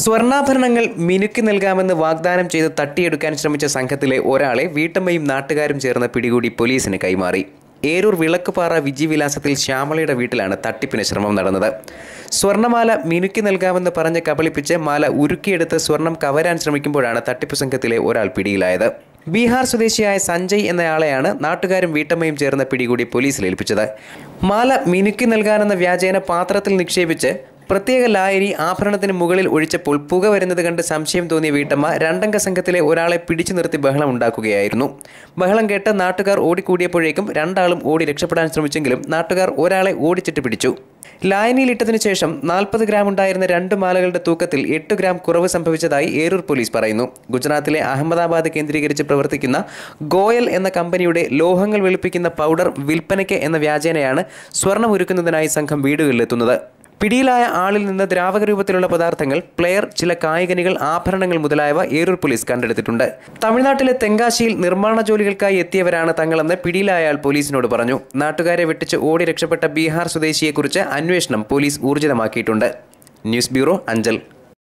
സ്വർണ്ണാഭരണങ്ങൾ മിനുക്കി നൽകാമെന്ന് വാഗ്ദാനം ചെയ്ത് തട്ടിയെടുക്കാൻ ശ്രമിച്ച സംഘത്തിലെ ഒരാളെ വീട്ടമ്മയും നാട്ടുകാരും ചേർന്ന് പിടികൂടി പോലീസിന് കൈമാറി ഏരൂർ വിളക്കുപാറ വിജിവിലാസത്തിൽ ശ്യാമളയുടെ വീട്ടിലാണ് തട്ടിപ്പിന് ശ്രമം നടന്നത് സ്വർണ്ണമാല മിനുക്കി നൽകാമെന്ന് പറഞ്ഞ് കബളിപ്പിച്ച് മാല ഉരുക്കിയെടുത്ത് സ്വർണം കവരാൻ ശ്രമിക്കുമ്പോഴാണ് തട്ടിപ്പ് സംഘത്തിലെ ഒരാൾ പിടിയിലായത് ബീഹാർ സ്വദേശിയായ സഞ്ജയ് എന്നയാളെയാണ് നാട്ടുകാരും വീട്ടമ്മയും ചേർന്ന് പിടികൂടി പോലീസിൽ ഏൽപ്പിച്ചത് മാല മിനുക്കി നൽകാനെന്ന വ്യാജേന പാത്രത്തിൽ നിക്ഷേപിച്ച് പ്രത്യേക ലായനി ആഭരണത്തിന് മുകളിൽ ഒഴിച്ചപ്പോൾ പുക വരുന്നത് കണ്ട് സംശയം തോന്നിയ വീട്ടമ്മ രണ്ടംഗ സംഘത്തിലെ ഒരാളെ പിടിച്ചു നിർത്തി ബഹളം ഉണ്ടാക്കുകയായിരുന്നു ബഹളം കേട്ട് നാട്ടുകാർ ഓടിക്കൂടിയപ്പോഴേക്കും രണ്ടാളും ഓടി രക്ഷപ്പെടാൻ ശ്രമിച്ചെങ്കിലും നാട്ടുകാർ ഒരാളെ ഓടിച്ചിട്ട് പിടിച്ചു ലായനിയിലിട്ടതിനു ശേഷം നാൽപ്പത് ഗ്രാം ഉണ്ടായിരുന്ന രണ്ട് മാലകളുടെ തൂക്കത്തിൽ എട്ട് ഗ്രാം കുറവ് സംഭവിച്ചതായി ഏരൂർ പോലീസ് പറയുന്നു ഗുജറാത്തിലെ അഹമ്മദാബാദ് കേന്ദ്രീകരിച്ച് പ്രവർത്തിക്കുന്ന ഗോയൽ എന്ന കമ്പനിയുടെ ലോഹങ്ങൾ വെളുപ്പിക്കുന്ന പൗഡർ വിൽപ്പനയ്ക്ക് എന്ന വ്യാജേനയാണ് സ്വർണ്ണമൊരുക്കുന്നതിനായി സംഘം വീടുകളിലെത്തുന്നത് പിടിയിലായ ആളിൽ നിന്ന് ദ്രാവക രൂപത്തിലുള്ള പദാർത്ഥങ്ങൾ പ്ലെയർ ചില കായികനികൾ ആഭരണങ്ങൾ മുതലായവ ഏരൂർ പോലീസ് കണ്ടെടുത്തിട്ടുണ്ട് തമിഴ്നാട്ടിലെ തെങ്കാശിയിൽ നിർമ്മാണ ജോലികൾക്കായി എത്തിയവരാണ് തങ്ങളെന്ന് പിടിയിലായാൽ പോലീസിനോട് പറഞ്ഞു നാട്ടുകാരെ വെട്ടിച്ച് ഓടി രക്ഷപ്പെട്ട ബീഹാർ സ്വദേശിയെക്കുറിച്ച് അന്വേഷണം പോലീസ് ഊർജിതമാക്കിയിട്ടുണ്ട് ന്യൂസ് ബ്യൂറോ അഞ്ചൽ